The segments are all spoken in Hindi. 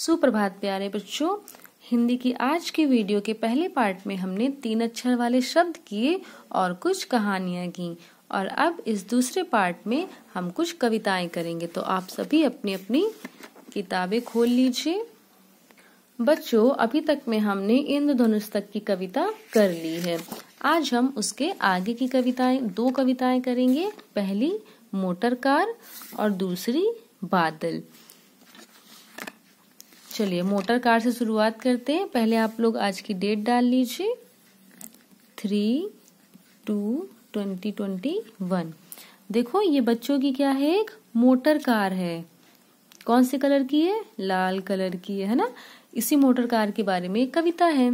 सुप्रभात प्यारे बच्चों हिंदी की आज की वीडियो के पहले पार्ट में हमने तीन अक्षर वाले शब्द किए और कुछ कहानियां की और अब इस दूसरे पार्ट में हम कुछ कविताएं करेंगे तो आप सभी अपनी अपनी किताबें खोल लीजिए बच्चों अभी तक में हमने इंद्रधनुष तक की कविता कर ली है आज हम उसके आगे की कविताएं दो कविताएं करेंगे पहली मोटर कार और दूसरी बादल चलिए मोटर कार से शुरुआत करते हैं पहले आप लोग आज की डेट डाल लीजिए three two twenty twenty one देखो ये बच्चों की क्या है एक मोटर कार है कौन से कलर की है लाल कलर की है ना इसी मोटर कार के बारे में एक कविता है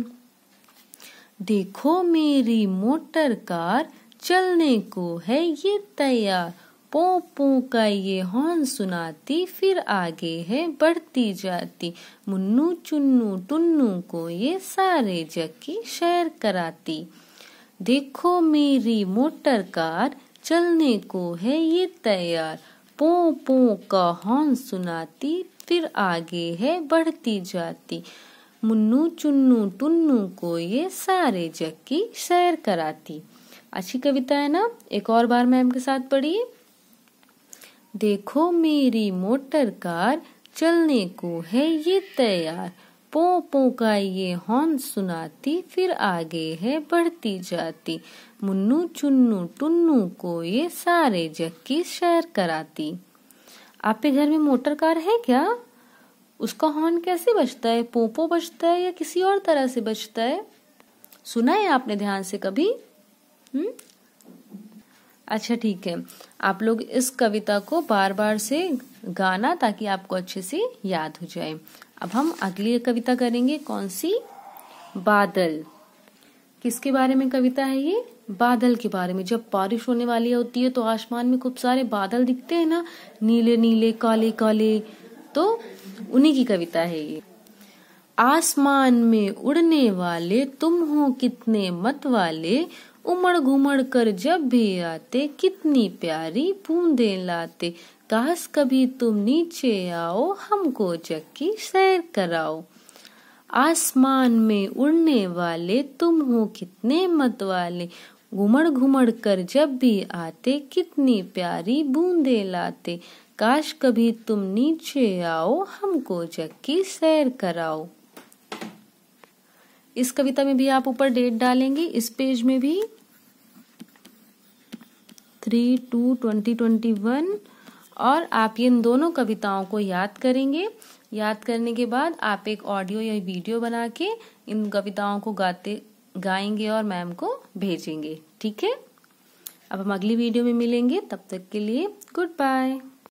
देखो मेरी मोटर कार चलने को है ये तैयार पो पो का ये हॉर्न सुनाती फिर आगे है बढ़ती जाती मुन्नु चुन्नु टुन्नु को ये सारे जग की सैर कराती देखो मेरी मोटर कार चलने को है ये तैयार पो पो का हॉर्न सुनाती फिर आगे है बढ़ती जाती मुन्नु चुन्नु टुन्नु को ये सारे जग की सैर कराती अच्छी कविता है ना एक और बार मैम के साथ पढ़िए देखो मेरी मोटर कार चलने को है ये तैयार पो पो का ये हॉर्न सुनाती फिर आगे है बढ़ती जाती मुन्नू चुन्नू टुन्नू को ये सारे जक्की शेयर कराती आपके घर में मोटर कार है क्या उसका हॉर्न कैसे बजता है पोपो बजता है या किसी और तरह से बजता है सुना है आपने ध्यान से कभी हम्म अच्छा ठीक है आप लोग इस कविता को बार बार से गाना ताकि आपको अच्छे से याद हो जाए अब हम अगली कविता करेंगे कौन सी बादल किसके बारे में कविता है ये बादल के बारे में जब बारिश होने वाली होती है तो आसमान में खूब सारे बादल दिखते हैं ना नीले नीले काले काले तो उन्हीं की कविता है ये आसमान में उड़ने वाले तुम हो कितने मत वाले उमड़ घुमड़ कर जब भी आते कितनी प्यारी बूंदे लाते काश कभी तुम नीचे आओ हमको चक्की सैर कराओ आसमान में उड़ने वाले तुम हो कितने मत वाले घुमड़ घुमड़ कर जब भी आते कितनी प्यारी बूंदे लाते काश कभी तुम नीचे आओ हमको चक्की सैर कराओ इस कविता में भी आप ऊपर डेट डालेंगे इस पेज में भी three two twenty twenty one और आप ये इन दोनों कविताओं को याद करेंगे याद करने के बाद आप एक ऑडियो या वीडियो बना के इन कविताओं को गाते गाएंगे और मैम को भेजेंगे ठीक है अब हम अगली वीडियो में मिलेंगे तब तक के लिए गुड बाय